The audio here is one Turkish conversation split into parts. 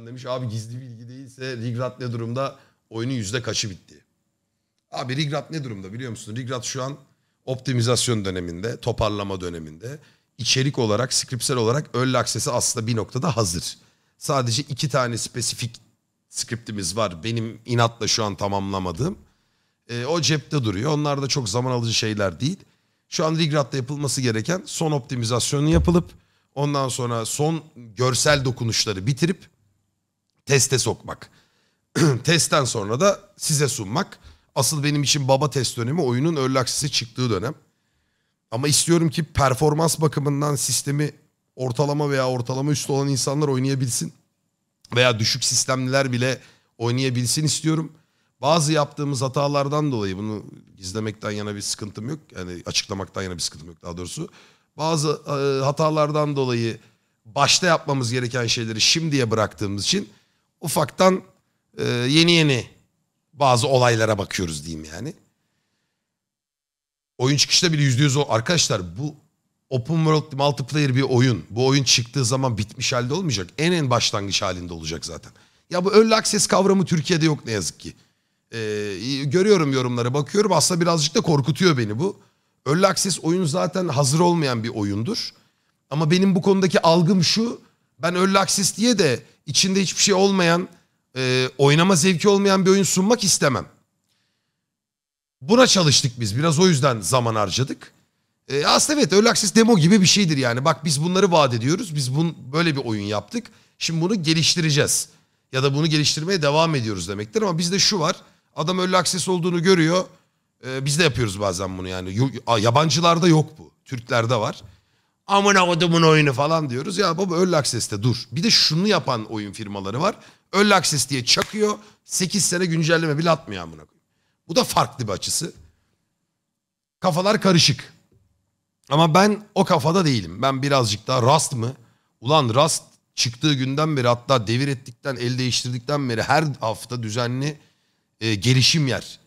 Can demiş abi gizli bilgi değilse Rigrat ne durumda? Oyunun yüzde kaçı bitti? Abi Rigrat ne durumda biliyor musun? Rigrat şu an optimizasyon döneminde, toparlama döneminde. içerik olarak, skriptsel olarak early access'e aslında bir noktada hazır. Sadece iki tane spesifik skriptimiz var. Benim inatla şu an tamamlamadığım. E, o cepte duruyor. Onlar da çok zaman alıcı şeyler değil. Şu an Rigrat'ta yapılması gereken son optimizasyonu yapılıp ondan sonra son görsel dokunuşları bitirip Teste sokmak. Testten sonra da size sunmak. Asıl benim için baba test dönemi oyunun early çıktığı dönem. Ama istiyorum ki performans bakımından sistemi ortalama veya ortalama üstü olan insanlar oynayabilsin. Veya düşük sistemliler bile oynayabilsin istiyorum. Bazı yaptığımız hatalardan dolayı bunu gizlemekten yana bir sıkıntım yok. Yani açıklamaktan yana bir sıkıntım yok daha doğrusu. Bazı e, hatalardan dolayı başta yapmamız gereken şeyleri şimdiye bıraktığımız için ufaktan e, yeni yeni bazı olaylara bakıyoruz diyeyim yani. Oyuncu çıkışta bile yüzde yüz o. Arkadaşlar bu open world multiplayer bir oyun. Bu oyun çıktığı zaman bitmiş halde olmayacak. En en başlangıç halinde olacak zaten. Ya bu early access kavramı Türkiye'de yok ne yazık ki. Ee, görüyorum yorumlara bakıyorum aslında birazcık da korkutuyor beni bu. Early access oyun zaten hazır olmayan bir oyundur. Ama benim bu konudaki algım şu ben öyle aksis diye de içinde hiçbir şey olmayan, e, oynama zevki olmayan bir oyun sunmak istemem. Buna çalıştık biz. Biraz o yüzden zaman harcadık. E, aslında evet Early Access demo gibi bir şeydir yani. Bak biz bunları vaat ediyoruz. Biz bun, böyle bir oyun yaptık. Şimdi bunu geliştireceğiz. Ya da bunu geliştirmeye devam ediyoruz demektir. Ama bizde şu var. Adam Early Access olduğunu görüyor. E, biz de yapıyoruz bazen bunu yani. Yabancılarda yok bu. Türklerde var amına kodumun oyunu falan diyoruz. Ya baba öl akseste dur. Bir de şunu yapan oyun firmaları var. Öl akses diye çakıyor. 8 sene güncelleme bile atmıyor amına koyayım. Bu da farklı bir açısı. Kafalar karışık. Ama ben o kafada değilim. Ben birazcık daha Rust mı? Ulan Rust çıktığı günden beri hatta devir ettikten, el değiştirdikten beri her hafta düzenli e, gelişim yer.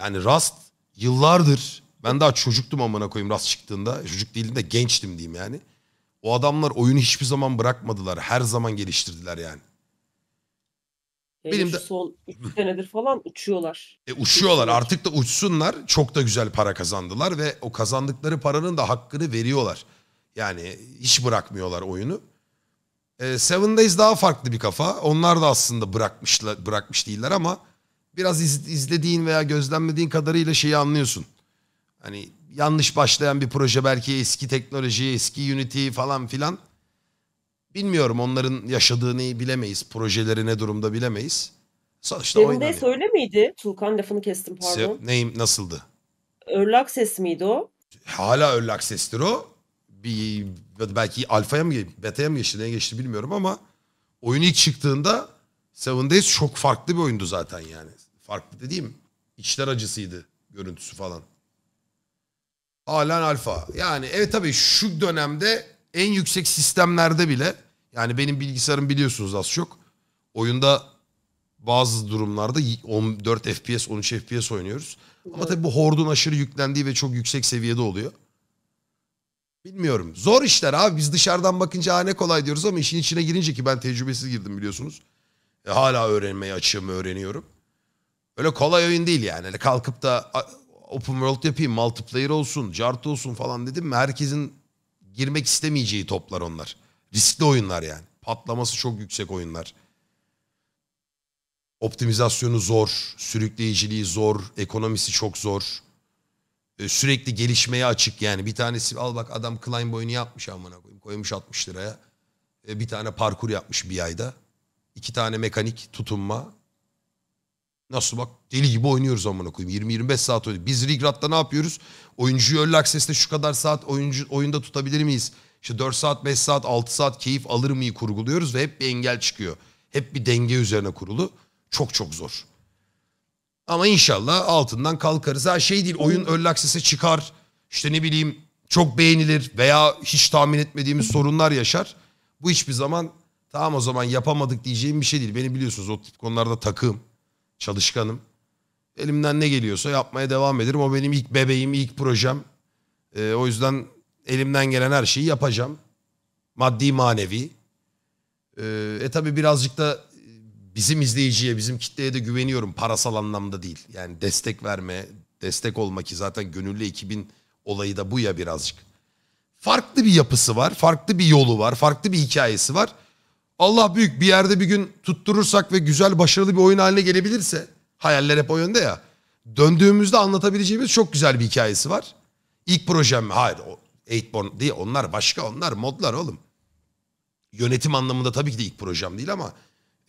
Yani Rust yıllardır ben daha çocuktum amına koyayım rast çıktığında. Çocuk değildim de gençtim diyeyim yani. O adamlar oyunu hiçbir zaman bırakmadılar. Her zaman geliştirdiler yani. Hele Benim de... son 3 senedir falan uçuyorlar. E uçuyorlar artık da uçsunlar. Çok da güzel para kazandılar ve o kazandıkları paranın da hakkını veriyorlar. Yani hiç bırakmıyorlar oyunu. E, Seven Days daha farklı bir kafa. Onlar da aslında bırakmışlar, bırakmış değiller ama biraz iz, izlediğin veya gözlemlediğin kadarıyla şeyi anlıyorsun. Hani yanlış başlayan bir proje belki eski teknoloji, eski Unity falan filan. Bilmiyorum onların yaşadığını bilemeyiz. Projeleri ne durumda bilemeyiz. Sonuçta Demin de söyle miydi? Tulkan lafını kestim pardon. Se neyim nasıldı? Örlak ses miydi o? Hala örlak sestir o. Bir, belki alfaya mı geçti, beta'ya mı geçti ne geçti bilmiyorum ama oyun ilk çıktığında Seven Days çok farklı bir oyundu zaten yani. Farklı dediğim içler acısıydı görüntüsü falan. Alan alfa. Yani evet tabii şu dönemde en yüksek sistemlerde bile yani benim bilgisayarım biliyorsunuz az çok. Oyunda bazı durumlarda 14 FPS 13 FPS oynuyoruz. Ama tabii bu hordun aşırı yüklendiği ve çok yüksek seviyede oluyor. Bilmiyorum. Zor işler abi. Biz dışarıdan bakınca ne kolay diyoruz ama işin içine girince ki ben tecrübesiz girdim biliyorsunuz. E, hala öğrenmeye açığımı öğreniyorum. Öyle kolay oyun değil yani. Öyle hani kalkıp da open world yapayım, multiplayer olsun, cart olsun falan dedim mi herkesin girmek istemeyeceği toplar onlar. Riskli oyunlar yani. Patlaması çok yüksek oyunlar. Optimizasyonu zor, sürükleyiciliği zor, ekonomisi çok zor. Ee, sürekli gelişmeye açık yani. Bir tanesi al bak adam climb oyunu yapmış amına koyayım. Koymuş 60 liraya. Ee, bir tane parkur yapmış bir ayda. İki tane mekanik tutunma, Nasıl bak deli gibi oynuyoruz amına koyayım. 20-25 saat oynuyoruz. Biz Rigrat'ta ne yapıyoruz? Oyuncuyu early access'te şu kadar saat oyuncu, oyunda tutabilir miyiz? İşte 4 saat, 5 saat, 6 saat keyif alır mıyı kurguluyoruz ve hep bir engel çıkıyor. Hep bir denge üzerine kurulu. Çok çok zor. Ama inşallah altından kalkarız. Her şey değil oyun early access'e çıkar. İşte ne bileyim çok beğenilir veya hiç tahmin etmediğimiz sorunlar yaşar. Bu hiçbir zaman tamam o zaman yapamadık diyeceğim bir şey değil. Beni biliyorsunuz o tip konularda takığım. Çalışkanım. Elimden ne geliyorsa yapmaya devam ederim. O benim ilk bebeğim, ilk projem. Ee, o yüzden elimden gelen her şeyi yapacağım. Maddi, manevi. Ee, e tabi birazcık da bizim izleyiciye, bizim kitleye de güveniyorum parasal anlamda değil. Yani destek verme, destek olma ki zaten gönüllü ekibin olayı da bu ya birazcık. Farklı bir yapısı var, farklı bir yolu var, farklı bir hikayesi var. Allah büyük bir yerde bir gün tutturursak ve güzel başarılı bir oyun haline gelebilirse hayaller hep o yönde ya. Döndüğümüzde anlatabileceğimiz çok güzel bir hikayesi var. İlk projem hayır o Eightborn diye onlar başka onlar modlar oğlum. Yönetim anlamında tabii ki de ilk projem değil ama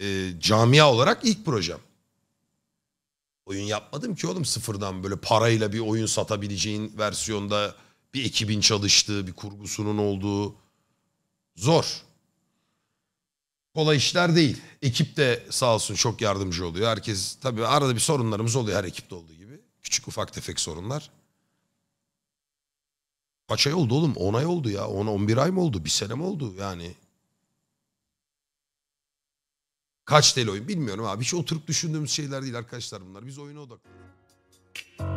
e, camia olarak ilk projem. Oyun yapmadım ki oğlum sıfırdan böyle parayla bir oyun satabileceğin versiyonda bir ekibin çalıştığı, bir kurgusunun olduğu zor kolay işler değil. Ekip de sağ olsun çok yardımcı oluyor. Herkes tabii arada bir sorunlarımız oluyor her ekipte olduğu gibi. Küçük ufak tefek sorunlar. Kaç ay oldu oğlum? 10 ay oldu ya. 10 11 ay mı oldu? Bir sene mi oldu yani? Kaç TL oyun bilmiyorum abi. Hiç oturup düşündüğümüz şeyler değil arkadaşlar bunlar. Biz oyuna odaklanıyoruz.